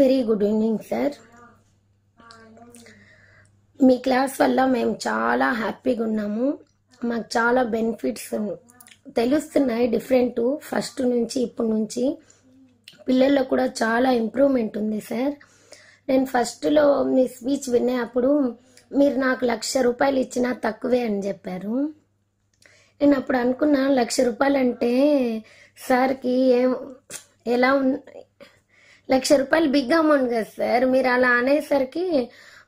very good evening sir మీ class వల్ల మేము చాలా హ్యాపీగా ఉన్నాము మాకు చాలా బెనిఫిట్స్ తెలుస్తున్నాయి డిఫరెంట్ ఫస్ట్ నుంచి ఇప్పటి నుంచి పిల్లల్లో కూడా చాలా ఇంప్రూవ్మెంట్ ఉంది సార్ నేను ఫస్ట్లో మీ స్పీచ్ వినే అప్పుడు మీరు నాకు లక్ష రూపాయలు ఇచ్చినా తక్కువే అని చెప్పారు నేను అప్పుడు అనుకున్నా లక్ష రూపాయలు అంటే సార్కి ఏం ఎలా లక్ష రూపాయలు బిగ్ అమౌంట్ కదా సార్ మీరు అలా అనేసరికి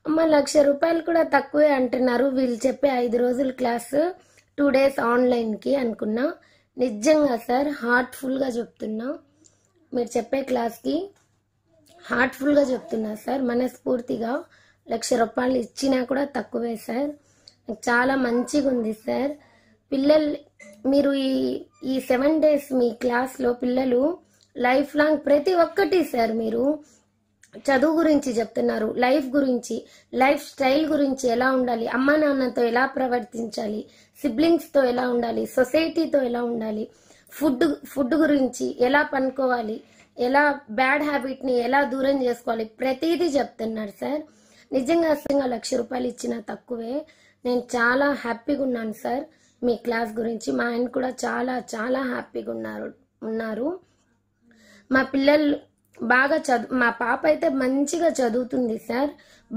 అమ్మ లక్ష రూపాయలు కూడా తక్కువే అంటున్నారు వీళ్ళు చెప్పే ఐదు రోజుల క్లాసు టూ డేస్ ఆన్లైన్కి అనుకున్నా నిజంగా సార్ హార్ట్ఫుల్గా చెప్తున్నా మీరు చెప్పే క్లాస్కి హార్ట్ఫుల్గా చెప్తున్నా సార్ మనస్ఫూర్తిగా లక్ష రూపాయలు ఇచ్చినా కూడా తక్కువే సార్ చాలా మంచిగా ఉంది సార్ పిల్లలు మీరు ఈ ఈ సెవెన్ డేస్ మీ క్లాస్లో పిల్లలు లైఫ్ లాంగ్ ప్రతి ఒక్కటి సార్ మీరు చదువు గురించి చెప్తున్నారు లైఫ్ గురించి లైఫ్ స్టైల్ గురించి ఎలా ఉండాలి అమ్మ నాన్నతో ఎలా ప్రవర్తించాలి సిబ్లింగ్స్తో ఎలా ఉండాలి సొసైటీతో ఎలా ఉండాలి ఫుడ్ ఫుడ్ గురించి ఎలా పనుకోవాలి ఎలా బ్యాడ్ హ్యాబిట్ని ఎలా దూరం చేసుకోవాలి ప్రతిదీ చెప్తున్నారు సార్ నిజంగా అసలు లక్ష రూపాయలు ఇచ్చినా తక్కువే నేను చాలా హ్యాపీగా ఉన్నాను సార్ మీ క్లాస్ గురించి మా ఆయన కూడా చాలా చాలా హ్యాపీగా ఉన్నారు ఉన్నారు మా పిల్లలు బాగా చదువు మా పాప అయితే మంచిగా చదువుతుంది సార్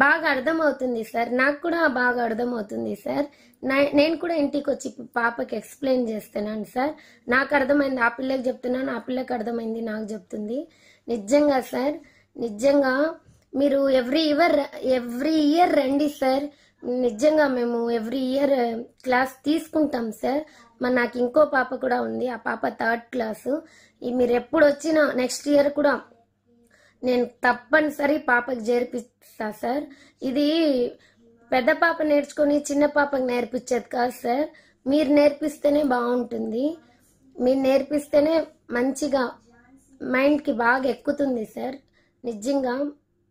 బాగా అర్థమవుతుంది సార్ నాకు కూడా బాగా అర్థమవుతుంది సార్ నేను కూడా ఇంటికి వచ్చి పాపకి ఎక్స్ప్లెయిన్ చేస్తున్నాను సార్ నాకు అర్థమైంది ఆ పిల్లకి చెప్తున్నాను ఆ పిల్లకి అర్థమైంది నాకు చెప్తుంది నిజంగా సార్ నిజంగా మీరు ఎవ్రీ ఇయర్ ఎవ్రీ ఇయర్ రండి సార్ నిజంగా మేము ఎవ్రీ ఇయర్ క్లాస్ తీసుకుంటాం సార్ మరి నాకు ఇంకో పాప కూడా ఉంది ఆ పాప థర్డ్ క్లాసు మీరు ఎప్పుడు వచ్చినా నెక్స్ట్ ఇయర్ కూడా నేను తప్పనిసరి పాపకి చేర్పిస్తా సార్ ఇది పెద్ద పాప నేర్చుకొని చిన్న పాపకు నేర్పించేది కాదు సార్ మీరు నేర్పిస్తేనే బాగుంటుంది మీరు నేర్పిస్తేనే మంచిగా మైండ్కి బాగా ఎక్కుతుంది సార్ నిజంగా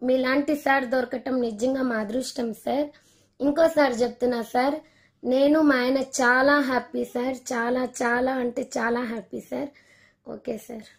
మీలాంటి సార్ దొరకటం నిజంగా మా అదృష్టం సార్ ఇంకోసారి చెప్తున్నా సార్ నేను మా ఆయన చాలా హ్యాపీ సార్ చాలా చాలా అంటే చాలా హ్యాపీ సార్ ఓకే సార్